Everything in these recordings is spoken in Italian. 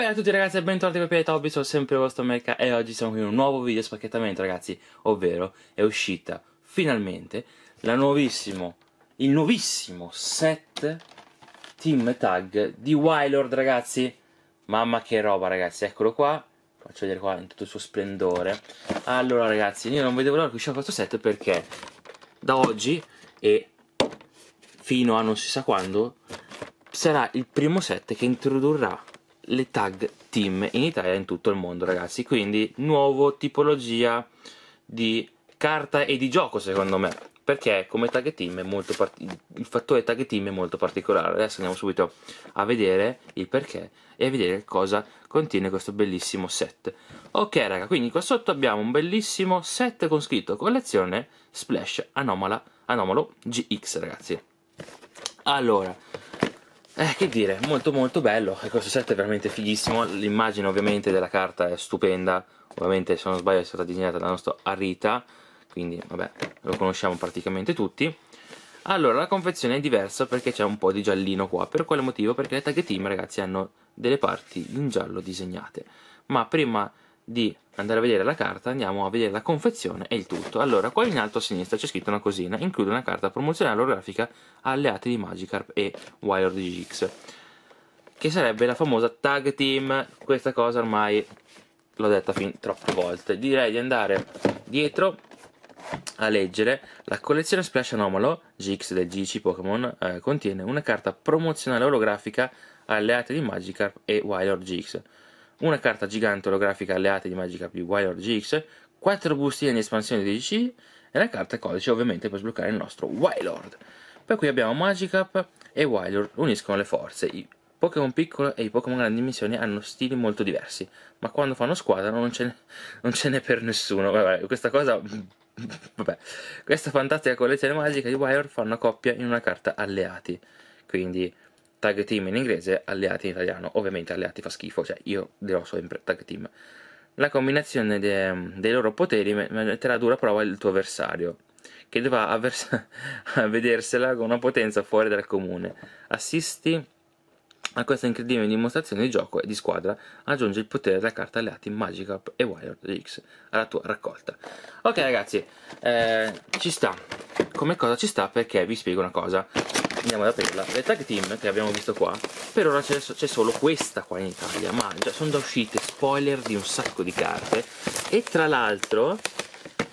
Bene a tutti ragazzi e bentornati per Pieta Hobby, sono sempre il vostro Mecca e oggi siamo qui in un nuovo video spacchettamento ragazzi Ovvero è uscita finalmente la nuovissimo, il nuovissimo set team tag di Wylord ragazzi Mamma che roba ragazzi, eccolo qua, faccio vedere qua in tutto il suo splendore Allora ragazzi, io non vedevo l'ora che usciva questo set perché da oggi e fino a non si sa quando Sarà il primo set che introdurrà le tag team in Italia e in tutto il mondo ragazzi quindi nuovo tipologia di carta e di gioco secondo me perché come tag team è molto il fattore tag team è molto particolare adesso andiamo subito a vedere il perché e a vedere cosa contiene questo bellissimo set ok raga quindi qua sotto abbiamo un bellissimo set con scritto collezione splash anomala anomalo gx ragazzi allora eh, che dire, molto molto bello e questo set è veramente fighissimo, l'immagine ovviamente della carta è stupenda, ovviamente se non sbaglio è stata disegnata dal nostro Arita, quindi vabbè, lo conosciamo praticamente tutti. Allora, la confezione è diversa perché c'è un po' di giallino qua, per quale motivo? Perché le tag team ragazzi hanno delle parti in giallo disegnate, ma prima di andare a vedere la carta andiamo a vedere la confezione e il tutto. Allora, qua in alto a sinistra c'è scritto una cosina, include una carta promozionale orografica alleati di Magikarp e Wild GX, che sarebbe la famosa tag team, questa cosa ormai l'ho detta fin troppe volte. Direi di andare dietro a leggere la collezione Splash Anomalo GX del GC Pokémon eh, contiene una carta promozionale orografica alleate di Magikarp e Wild GX una carta gigante olografica alleata di Magica più Warrior GX, 4 bustine di espansione di DC e la carta codice ovviamente per sbloccare il nostro Wylord. Per cui abbiamo Magikarp e Wylord uniscono le forze. I Pokémon piccolo e i Pokémon grandi missioni hanno stili molto diversi, ma quando fanno squadra non ce, n'è per nessuno. Vabbè, questa cosa... Vabbè, questa fantastica collezione magica di Wylord fanno coppia in una carta alleati. Quindi tag team in inglese, alleati in italiano. Ovviamente alleati fa schifo, cioè io dirò sempre tag team. La combinazione de, dei loro poteri metterà a dura prova il tuo avversario, che dovrà avvers- vedersela con una potenza fuori dal comune. Assisti a questa incredibile dimostrazione di gioco e di squadra aggiunge il potere della carta alleati Magica e Wild X alla tua raccolta. Ok ragazzi, eh, ci sta. Come cosa ci sta? Perché vi spiego una cosa andiamo ad aprirla le tag team che abbiamo visto qua per ora c'è solo questa qua in Italia ma già sono da uscite spoiler di un sacco di carte e tra l'altro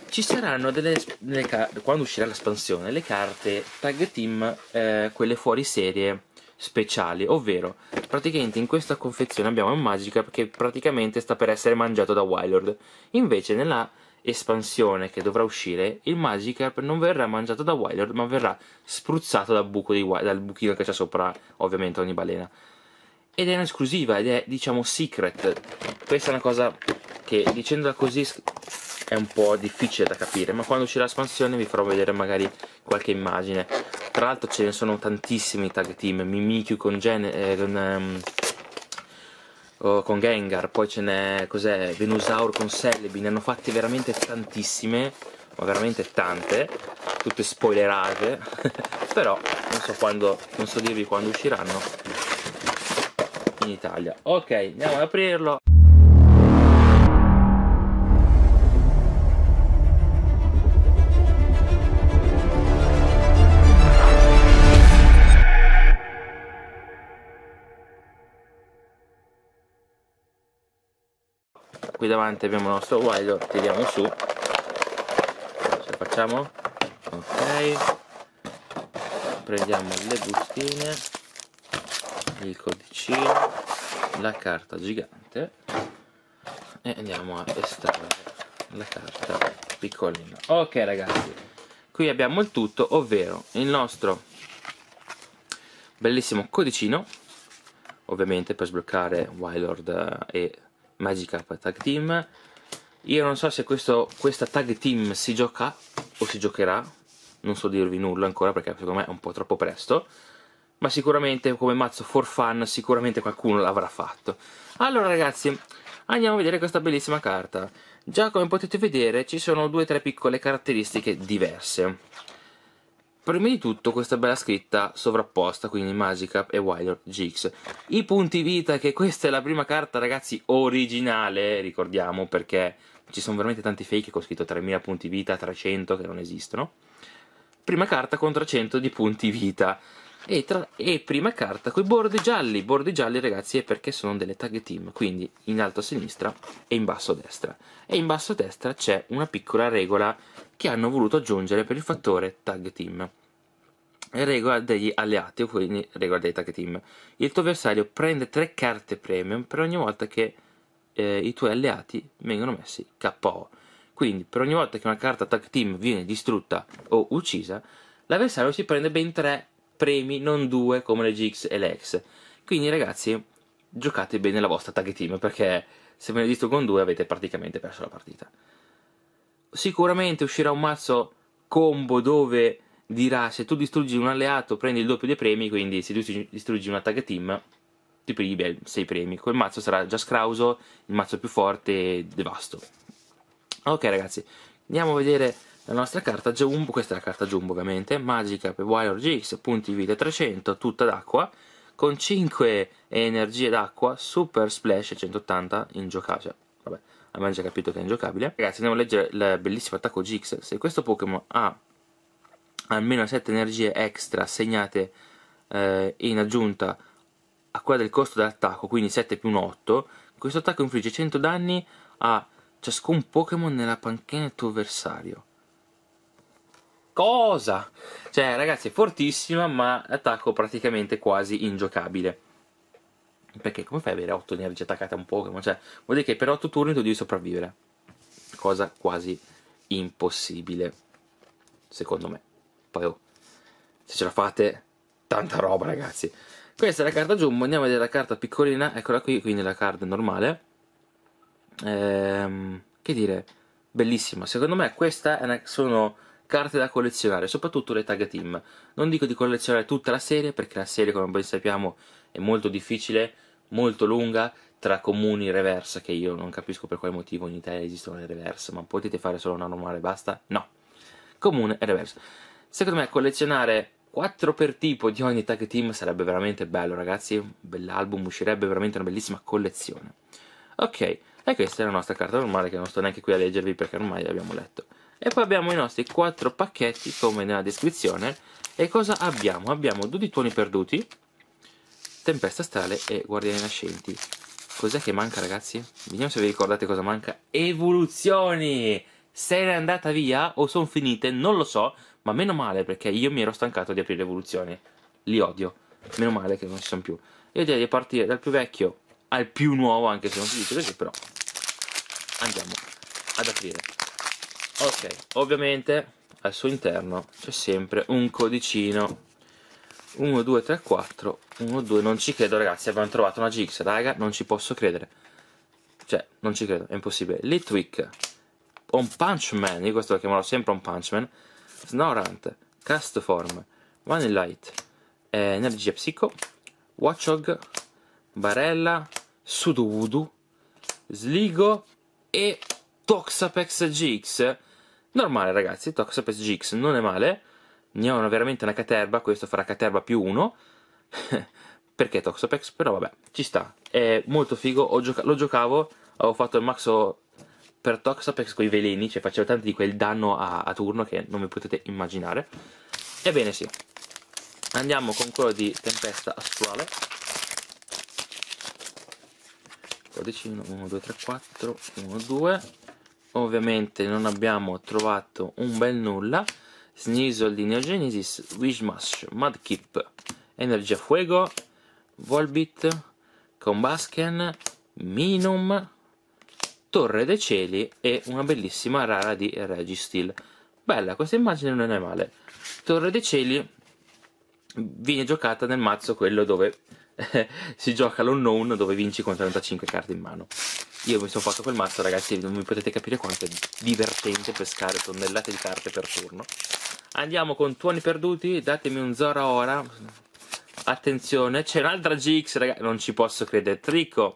ci saranno delle, delle quando uscirà l'espansione le carte tag team eh, quelle fuori serie speciali ovvero praticamente in questa confezione abbiamo un Magikarp che praticamente sta per essere mangiato da Wylord invece nella espansione che dovrà uscire, il Magikarp non verrà mangiato da Wilder, ma verrà spruzzato dal, buco di Wild, dal buchino che c'è sopra, ovviamente, ogni balena. Ed è un'esclusiva, ed è, diciamo, secret. Questa è una cosa che, dicendola così, è un po' difficile da capire, ma quando uscirà l'espansione vi farò vedere magari qualche immagine. Tra l'altro ce ne sono tantissimi tag team, Mimikyu con, Gen eh, con, um, oh, con Gengar, poi ce n'è, cos'è, Venusaur con Celebi, ne hanno fatte veramente tantissime, ma veramente tante, tutte spoilerate, però non so quando, non so dirvi quando usciranno in Italia. Ok, andiamo ad aprirlo. qui davanti abbiamo il nostro guaio tiriamo su ce la facciamo ok prendiamo le bustine il codicino la carta gigante e andiamo a estrarre la carta piccolina ok ragazzi qui abbiamo il tutto ovvero il nostro bellissimo codicino ovviamente per sbloccare Wild Lord eh, e Magic Up Tag Team io non so se questo, questa tag team si gioca o si giocherà non so dirvi nulla ancora perché secondo me è un po' troppo presto ma sicuramente come mazzo for fun sicuramente qualcuno l'avrà fatto allora ragazzi andiamo a vedere questa bellissima carta già come potete vedere ci sono due o tre piccole caratteristiche diverse prima di tutto questa bella scritta sovrapposta, quindi Magikarp e Wilder GX. I punti vita, che questa è la prima carta, ragazzi, originale, ricordiamo, perché ci sono veramente tanti fake che ho scritto 3000 punti vita, 300 che non esistono. Prima carta con 300 di punti vita. E, tra, e, prima carta con i bordi gialli. Bordi gialli, ragazzi, è perché sono delle tag team. Quindi in alto a sinistra e in basso a destra. E in basso a destra c'è una piccola regola che hanno voluto aggiungere per il fattore tag team. Regola degli alleati, quindi regola dei tag team. Il tuo avversario prende 3 carte premium per ogni volta che eh, i tuoi alleati vengono messi KO. Quindi, per ogni volta che una carta tag team viene distrutta o uccisa, l'avversario si prende ben 3 premi, non 2 come le GX e le X. Quindi, ragazzi, giocate bene la vostra tag team perché se ve ne distruggono due avete praticamente perso la partita sicuramente uscirà un mazzo combo dove dirà se tu distruggi un alleato prendi il doppio dei premi, quindi se tu distruggi una tag team ti prendi 6 premi. Quel mazzo sarà già scrauso, il mazzo più forte devasto. Ok ragazzi, andiamo a vedere la nostra carta Jumbo, questa è la carta Jumbo ovviamente, magica per wire GX, punti vita 300, tutta d'acqua, con 5 energie d'acqua, Super Splash 180 in giocacia. Vabbè abbiamo già capito che è ingiocabile. Ragazzi, andiamo a leggere il bellissimo attacco GX. Se questo Pokémon ha almeno 7 energie extra assegnate eh, in aggiunta a quella del costo dell'attacco, quindi 7 più 1, 8, questo attacco infligge 100 danni a ciascun Pokémon nella panchina del tuo avversario. Cosa? Cioè, ragazzi, è fortissima, ma l'attacco praticamente quasi ingiocabile. Perché come fai ad avere 8 energie attaccate a un Pokémon? Cioè, vuol dire che per 8 turni tu devi sopravvivere. Cosa quasi impossibile, secondo me. Poi, oh, se ce la fate, tanta roba, ragazzi. Questa è la carta Jumbo, andiamo a vedere la carta piccolina, eccola qui, quindi la carta normale. Ehm, che dire, bellissima. Secondo me queste sono carte da collezionare, soprattutto le tag team. Non dico di collezionare tutta la serie, perché la serie, come ben sappiamo, è molto difficile molto lunga tra comuni reverse che io non capisco per quale motivo in Italia esistono le reverse ma potete fare solo una normale e basta? no comune e reverse secondo me collezionare 4 per tipo di ogni tag team sarebbe veramente bello ragazzi bell'album uscirebbe veramente una bellissima collezione ok e questa è la nostra carta normale che non sto neanche qui a leggervi perché ormai l'abbiamo letto e poi abbiamo i nostri 4 pacchetti come nella descrizione e cosa abbiamo? abbiamo 12 tuoni perduti Tempesta Astrale e Guardiani Nascenti. Cos'è che manca, ragazzi? Vediamo se vi ricordate cosa manca. Evoluzioni! Se n'è andata via o sono finite, non lo so, ma meno male perché io mi ero stancato di aprire evoluzioni. Li odio. Meno male che non ci sono più. Io direi di partire dal più vecchio al più nuovo, anche se non si dice così, però andiamo ad aprire. Ok, ovviamente al suo interno c'è sempre un codicino 1, 2, 3, 4 1, 2, non ci credo ragazzi abbiamo trovato una GX raga non ci posso credere cioè non ci credo è impossibile Litwick un Punch Man io questo lo chiamerò sempre un Punch Man Snorant Cast Form Vanillite eh, Energia Psico Watchog Barella Sudowoodo Sligo e Toxapex GX normale ragazzi Toxapex GX non è male ne ho veramente una caterba questo farà caterba più uno, perché Toxopex però vabbè ci sta è molto figo gioca lo giocavo avevo fatto il maxo per Toxapex con i veleni, cioè facevo tanto di quel danno a, a turno che non mi potete immaginare. Ebbene sì, andiamo con quello di Tempesta Astrale. Codicino 1, 2, 3, 4, 1, 2. Ovviamente non abbiamo trovato un bel nulla. Sneasel di Neo Genesis, Wishmash, Mudkip, Energia Fuego, Volbit, Combasken, Minum, Torre dei Cieli e una bellissima rara di Registeel. Bella, questa immagine non è male. Torre dei Cieli viene giocata nel mazzo quello dove si gioca l'unknown dove vinci con 35 carte in mano. Io mi sono fatto quel mazzo, ragazzi, non mi potete capire quanto è divertente pescare tonnellate di carte per turno. Andiamo con tuoni perduti, datemi un Zora ora. Attenzione, c'è un'altra GX, ragazzi, non ci posso credere. Trico,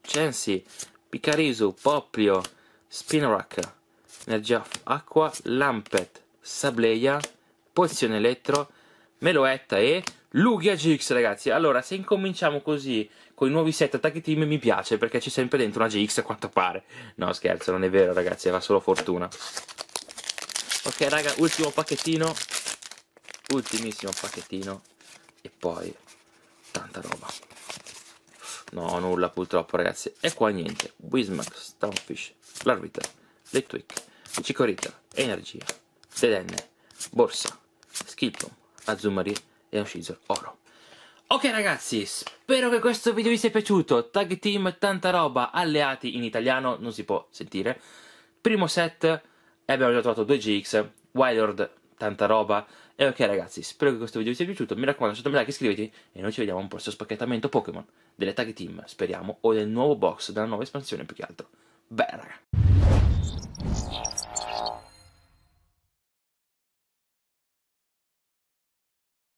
Censi, Picarisu, Poplio, Spinarak, Energia Acqua, Lampet, Sableia, Pozione Elettro, Meloetta e Lugia GX ragazzi, allora se incominciamo così con i nuovi set attacchi team mi piace perché c'è sempre dentro una GX a quanto pare No scherzo, non è vero ragazzi, va solo fortuna Ok raga, ultimo pacchettino Ultimissimo pacchettino E poi tanta roba No, nulla purtroppo ragazzi E qua niente Wismax, Stonefish, Larvitar, Letwick, Cicorita, Energia, Sedenne, Borsa, Skipton, Azumari e ha ucciso Oro. Ok ragazzi, spero che questo video vi sia piaciuto. Tag team, tanta roba, alleati in italiano, non si può sentire. Primo set e abbiamo già trovato 2GX, Wildord, tanta roba. E ok ragazzi, spero che questo video vi sia piaciuto. Mi raccomando, lasciate un like, iscrivetevi e noi ci vediamo un prossimo spacchettamento Pokémon delle tag team, speriamo, o del nuovo box, della nuova espansione più che altro. Bella raga.